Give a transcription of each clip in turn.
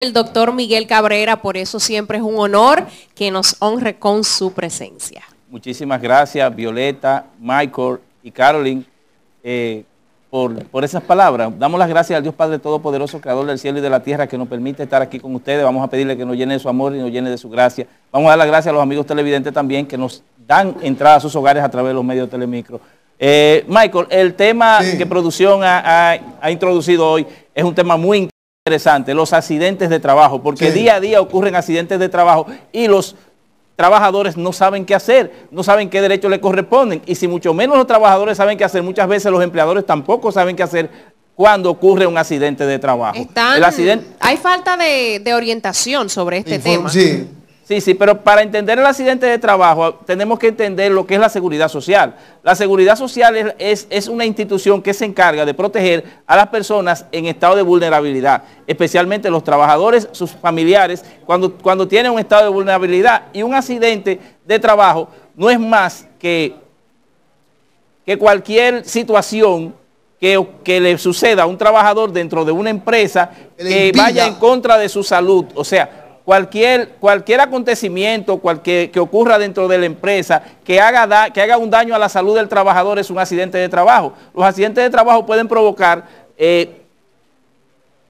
el doctor Miguel Cabrera, por eso siempre es un honor que nos honre con su presencia. Muchísimas gracias Violeta, Michael y Carolyn eh, por, por, esas palabras. Damos las gracias al Dios Padre Todopoderoso, Creador del cielo y de la tierra, que nos permite estar aquí con ustedes. Vamos a pedirle que nos llene de su amor y nos llene de su gracia. Vamos a dar las gracias a los amigos televidentes también que nos dan entrada a sus hogares a través de los medios telemicro. Eh, Michael, el tema que producción ha, ha introducido hoy es un tema muy interesante, los accidentes de trabajo, porque día a día ocurren accidentes de trabajo y los trabajadores no saben qué hacer, no saben qué derechos le corresponden. Y si mucho menos los trabajadores saben qué hacer, muchas veces los empleadores tampoco saben qué hacer cuando ocurre un accidente de trabajo. hay falta de, orientación sobre este tema. Sí, Sí, sí, pero para entender el accidente de trabajo tenemos que entender lo que es la seguridad social. La seguridad social es, una institución que se encarga de proteger a las personas en estado de vulnerabilidad, especialmente los trabajadores, sus familiares, cuando, cuando tienen un estado de vulnerabilidad y un accidente de trabajo no es más que, que cualquier situación que, que, le suceda a un trabajador dentro de una empresa que vaya en contra de su salud. O sea, Cualquier, acontecimiento que ocurra dentro de la empresa que haga, que haga un daño a la salud del trabajador es un accidente de trabajo. Los accidentes de trabajo pueden provocar eh,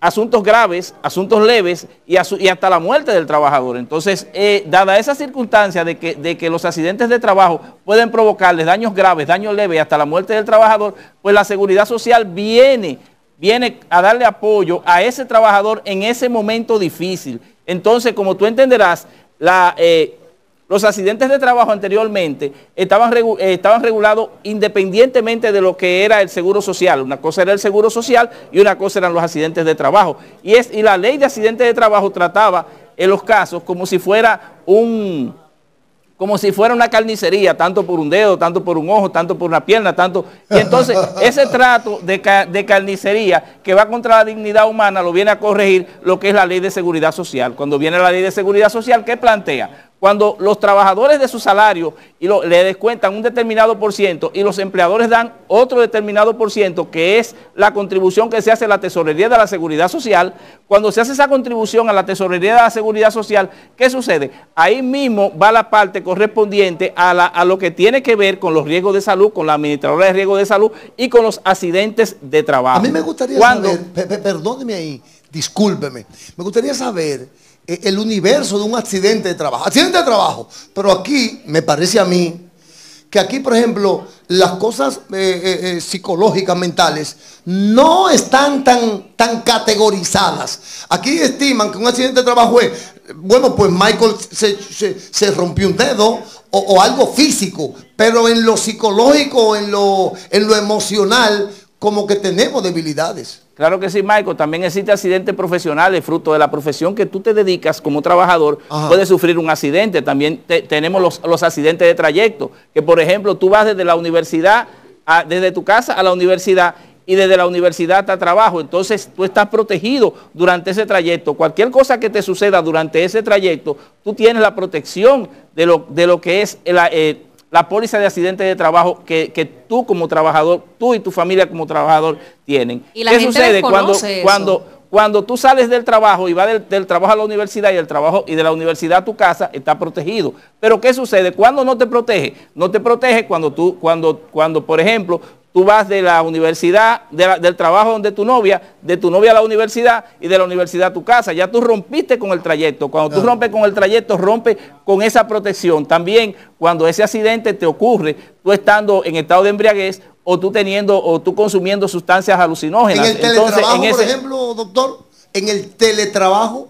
asuntos graves, asuntos leves y, hasta la muerte del trabajador. Entonces, eh, dada esa circunstancia de que, de que, los accidentes de trabajo pueden provocarles daños graves, daños leves y hasta la muerte del trabajador, pues la seguridad social viene, viene a darle apoyo a ese trabajador en ese momento difícil. Entonces, como tú entenderás, eh, los accidentes de trabajo anteriormente eh, estaban, regulados independientemente de lo que era el seguro social. Una cosa era el seguro social y una cosa eran los accidentes de trabajo. Y, y la ley de accidentes de trabajo trataba en los casos como si fuera un, como si fuera una carnicería, tanto por un dedo, tanto por un ojo, tanto por una pierna, tanto... Y entonces ese trato de, de, carnicería que va contra la dignidad humana lo viene a corregir lo que es la ley de seguridad social. Cuando viene la ley de seguridad social, ¿qué plantea? Cuando los trabajadores de su salario y le descuentan un determinado por ciento y los empleadores dan otro determinado por ciento, que es la contribución que se hace a la tesorería de la seguridad social, cuando se hace esa contribución a la tesorería de la seguridad social, ¿qué sucede? Ahí mismo va la parte correspondiente a, lo que tiene que ver con los riesgos de salud, con la administradora de riesgos de salud y con los accidentes de trabajo. A mí me gustaría saber, perdóneme ahí, discúlpeme, me gustaría saber e, el universo de un accidente de trabajo. Accidente de trabajo. Pero aquí me parece a mí que aquí, por ejemplo, las cosas eh, eh, eh, psicológicas, mentales, no están tan, tan categorizadas. Aquí estiman que un accidente de trabajo es, bueno, pues Michael se, rompió un dedo o, algo físico, pero en lo psicológico, en lo, en lo emocional, como que tenemos debilidades. Claro que sí, Michael. También existe accidentes profesionales, fruto de la profesión que tú te dedicas como trabajador, Puede puedes sufrir un accidente. También tenemos los, accidentes de trayecto, que por ejemplo tú vas desde la universidad, desde tu casa a la universidad y desde la universidad a trabajo. Entonces tú estás protegido durante ese trayecto. Cualquier cosa que te suceda durante ese trayecto, tú tienes la protección de lo, de lo que es el... Eh, la póliza de accidente de trabajo que, tú como trabajador, tú y tu familia como trabajador tienen. ¿Y ¿Qué sucede cuando, cuando, cuando tú sales del trabajo y vas del, trabajo a la universidad y del trabajo y de la universidad a tu casa, está protegido. Pero ¿qué sucede? cuando no te protege? No te protege cuando tú, cuando, cuando, por ejemplo, Tú vas de la universidad, del trabajo donde tu novia, de tu novia a la universidad y de la universidad a tu casa. Ya tú rompiste con el trayecto. Cuando tú rompes con el trayecto, rompes con esa protección. También cuando ese accidente te ocurre, tú estando en estado de embriaguez o tú teniendo o tú consumiendo sustancias alucinógenas. En el teletrabajo, por ejemplo, doctor, en el teletrabajo.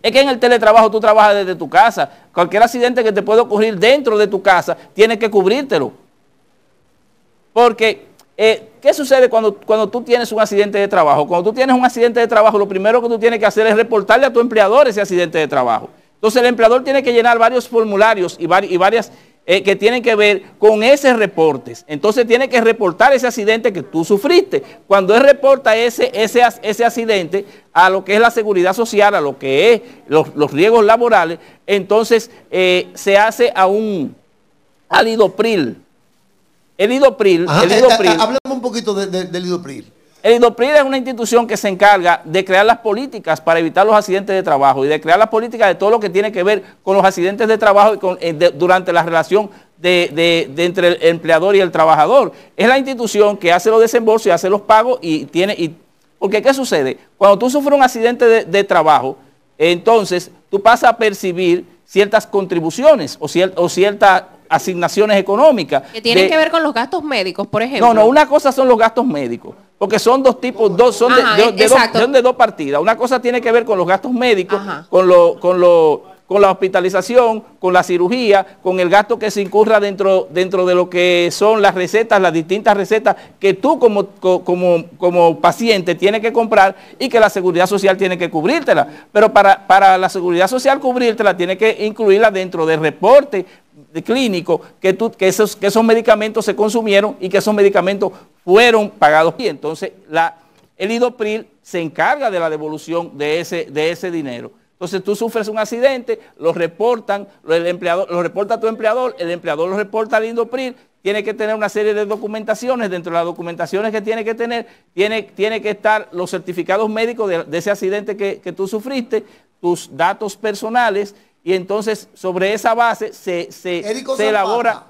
Es que en el teletrabajo tú trabajas desde tu casa. Cualquier accidente que te pueda ocurrir dentro de tu casa, tienes que cubrírtelo. Porque, eh, ¿qué sucede cuando, cuando tú tienes un accidente de trabajo? Cuando tú tienes un accidente de trabajo, lo primero que tú tienes que hacer es reportarle a tu empleador ese accidente de trabajo. Entonces el empleador tiene que llenar varios formularios y, varias eh, que tienen que ver con esos reportes. Entonces tiene que reportar ese accidente que tú sufriste. Cuando él reporta ese, ese, ese accidente a lo que es la seguridad social, a lo que es los, los riesgos laborales, entonces eh, se hace a un alidopril el IDOPRIL... Eh, eh, eh, hablemos un poquito de, del IDOPRIL. El IDOPRIL es una institución que se encarga de crear las políticas para evitar los accidentes de trabajo y de crear las políticas de todo lo que tiene que ver con los accidentes de trabajo y durante la relación de, entre el empleador y el trabajador. Es la institución que hace los desembolsos y hace los pagos y tiene... Y, porque ¿qué sucede? Cuando tú sufres un accidente de, trabajo, entonces tú pasas a percibir ciertas contribuciones o, ciertas... o, cierta, asignaciones económicas. Que tienen que ver con los gastos médicos, por ejemplo. No, no, una cosa son los gastos médicos, porque son dos tipos, dos, son, de, dos, partidas. Una cosa tiene que ver con los gastos médicos, con, lo, con, lo, con la hospitalización, con la cirugía, con el gasto que se incurra dentro, dentro de lo que son las recetas, las distintas recetas que tú como, paciente tienes que comprar y que la seguridad social tiene que cubrírtela. Pero para, la seguridad social cubrírtela, tiene que incluirla dentro del reporte clínico que, esos, medicamentos se consumieron y que esos medicamentos fueron pagados. Y entonces la, el IDOPRIL se encarga de la devolución de ese dinero. Entonces tú sufres un accidente, lo reportan, el empleador, lo reporta tu empleador, el empleador lo reporta al Indopril, tiene que tener una serie de documentaciones, dentro de las documentaciones que tiene que tener, tiene, tiene que estar los certificados médicos de, ese accidente que, tú sufriste, tus datos personales, y entonces sobre esa base se, se, elabora.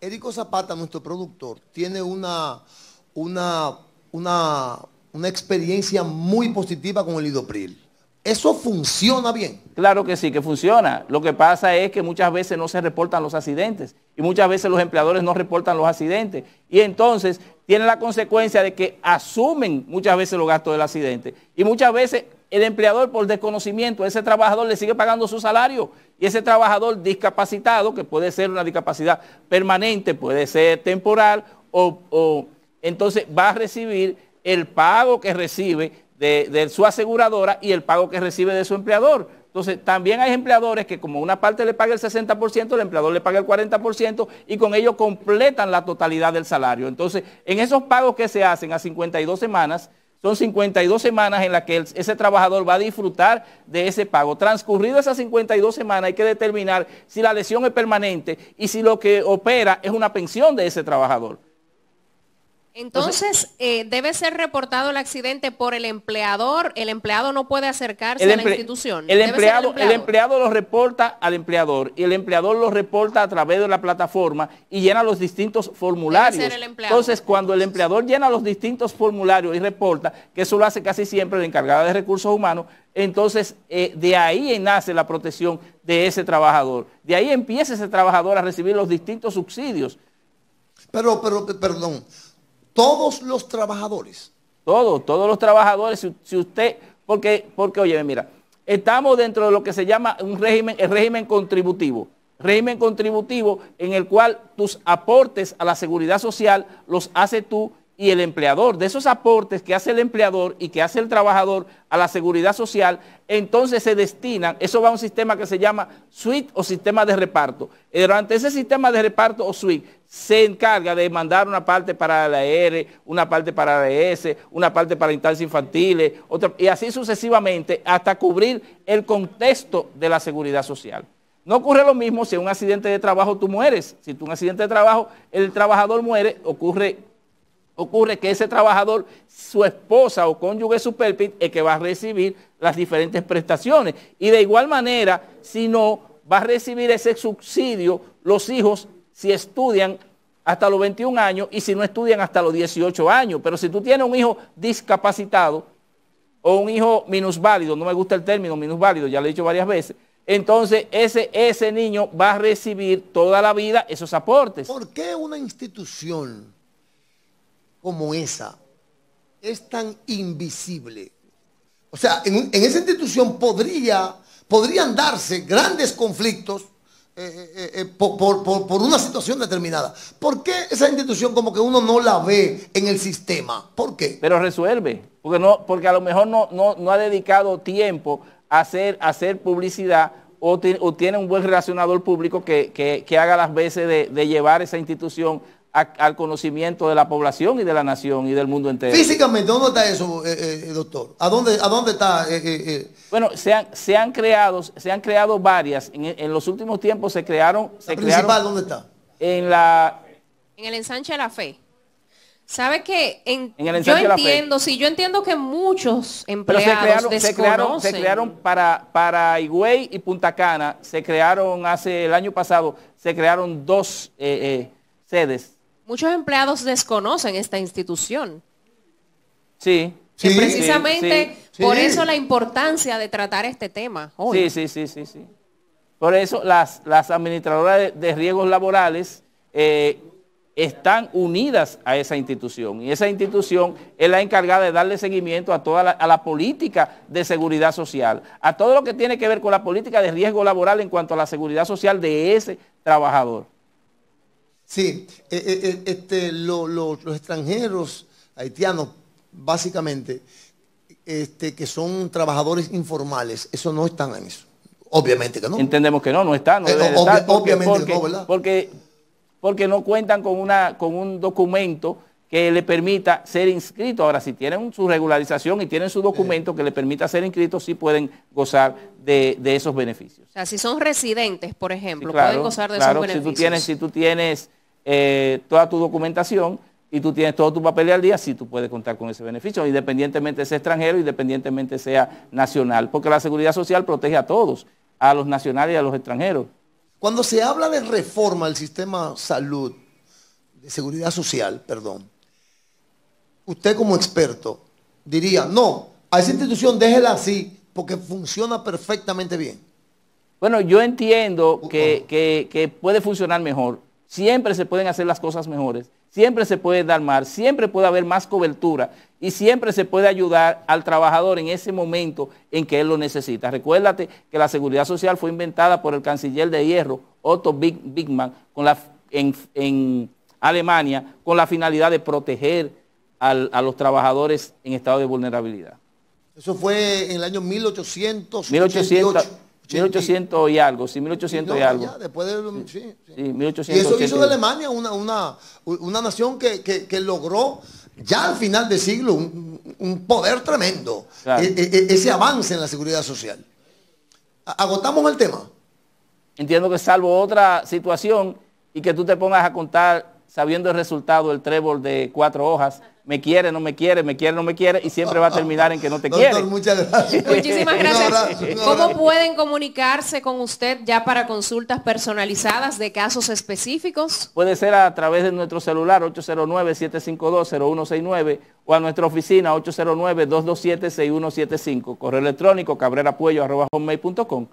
Érico Zapata, nuestro productor, tiene una, una, una, una experiencia muy positiva con el INDOPRIL. ¿Eso funciona bien? Claro que sí, que funciona. Lo que pasa es que muchas veces no se reportan los accidentes y muchas veces los empleadores no reportan los accidentes. Y entonces tiene la consecuencia de que asumen muchas veces los gastos del accidente. Y muchas veces el empleador por desconocimiento, ese trabajador le sigue pagando su salario y ese trabajador discapacitado, que puede ser una discapacidad permanente, puede ser temporal, o, o entonces va a recibir el pago que recibe de, su aseguradora y el pago que recibe de su empleador. Entonces, también hay empleadores que como una parte le paga el 60%, el empleador le paga el 40% y con ello completan la totalidad del salario. Entonces, en esos pagos que se hacen a 52 semanas, son 52 semanas en las que ese trabajador va a disfrutar de ese pago. Transcurrido esas 52 semanas hay que determinar si la lesión es permanente y si lo que opera es una pensión de ese trabajador. Entonces, eh, debe ser reportado el accidente por el empleador. El empleado no puede acercarse a la institución. El empleado, el, empleado, lo reporta al empleador y el empleador lo reporta a través de la plataforma y llena los distintos formularios. Entonces, cuando el empleador llena los distintos formularios y reporta, que eso lo hace casi siempre la encargada de recursos humanos, entonces, eh, de ahí nace la protección de ese trabajador. De ahí empieza ese trabajador a recibir los distintos subsidios. Pero, pero, perdón, todos los trabajadores. Todos, todos los trabajadores. Si, usted, porque, porque, oye, mira, estamos dentro de lo que se llama un régimen, el régimen contributivo. Régimen contributivo en el cual tus aportes a la seguridad social los hace tú y el empleador, de esos aportes que hace el empleador y que hace el trabajador a la seguridad social, entonces se destinan, eso va a un sistema que se llama suite o sistema de reparto. Eh, durante ese sistema de reparto o suite se encarga de mandar una parte para la R, una parte para la S, una parte para instancias infantiles, otra, y así sucesivamente hasta cubrir el contexto de la seguridad social. No ocurre lo mismo si en un accidente de trabajo tú mueres. Si en un accidente de trabajo, el trabajador muere, ocurre ocurre que ese trabajador, su esposa o cónyuge superpit, es que va a recibir las diferentes prestaciones. Y de igual manera, si no, va a recibir ese subsidio los hijos si estudian hasta los 21 años y si no estudian hasta los 18 años. Pero si tú tienes un hijo discapacitado o un hijo minusválido, no me gusta el término minusválido, ya lo he dicho varias veces, entonces ese, ese niño va a recibir toda la vida esos aportes. ¿Por qué una institución como esa es tan invisible. O sea, en, esa institución podría, podrían darse grandes conflictos eh, eh, eh, por, una situación determinada. ¿Por qué esa institución como que uno no la ve en el sistema? ¿Por qué? Pero resuelve, porque, no, porque a lo mejor no, no, ha dedicado tiempo a hacer, hacer publicidad o, o, tiene un buen relacionador público que, haga las veces de llevar esa institución al conocimiento de la población y de la nación y del mundo entero. Físicamente, ¿dónde está eso, eh, eh, doctor? ¿A dónde, a dónde está? Eh, bueno, se han, se han, creado, se han creado varias. En, los últimos tiempos se crearon. Se principal dónde está? En la. En el ensanche de la fe. ¿Sabe que en, yo entiendo, sí, yo entiendo que muchos empleados se crearon, Se crearon, para, para Higüey y Punta Cana, se crearon hace el año pasado, se crearon dos sedes muchos empleados desconocen esta institución. Sí. precisamente por eso la importancia de tratar este tema hoy. Sí, sí, sí, sí, Por eso las, administradoras de, riesgos laborales eh, están unidas a esa institución. Y esa institución es la encargada de darle seguimiento a toda a la política de seguridad social, a todo lo que tiene que ver con la política de riesgo laboral en cuanto a la seguridad social de ese trabajador. Sí, eh, eh, eh, este, los extranjeros haitianos, básicamente, este, que son trabajadores informales, eso no están en eso. Obviamente que no. Entendemos que no, no están. No obviamente porque, no, Porque, no cuentan con, una, con un documento que le permita ser inscrito. Ahora, si tienen su regularización y tienen su documento que le permita ser inscrito, sí pueden gozar de, esos beneficios. O sea, si son residentes, por ejemplo, pueden gozar de esos beneficios. Si tú tienes, si tú tienes eh, toda tu documentación y tú tienes todo tu papel al día, sí tú puedes contar con ese beneficio, independientemente sea extranjero, independientemente sea nacional, porque la seguridad social protege a todos, a los nacionales y a los extranjeros. Cuando se habla de reforma del sistema salud, de seguridad social, perdón, usted como experto diría, no, a esa institución déjela así, porque funciona perfectamente bien. Bueno, yo entiendo que puede funcionar mejor, Siempre se pueden hacer las cosas mejores, siempre se puede dar más, siempre puede haber más cobertura y siempre se puede ayudar al trabajador en ese momento en que él lo necesita. Recuérdate que la seguridad social fue inventada por el canciller de hierro, Otto Bigman, en, Alemania, con la finalidad de proteger a los trabajadores en estado de vulnerabilidad. Eso fue en el año 1888. 1888 1800 y algo, sí, 1800 y, algo. después y eso hizo de Alemania una, una, una nación que, que, logró ya al final del siglo un, poder tremendo, e, e, e, ese avance en la seguridad social. Agotamos el tema. Entiendo que salvo otra situación y que tú te pongas a contar sabiendo el resultado del trébol de cuatro hojas me quiere, no me quiere, me quiere, no me quiere, y siempre va a terminar en que no te Doctor, quiere. Muchas gracias. Muchísimas gracias. ¿Cómo pueden comunicarse con usted ya para consultas personalizadas de casos específicos? Puede ser a través de nuestro celular 809-752-0169 o a nuestra oficina 809-227-6175, correo electrónico cabrerapuello.com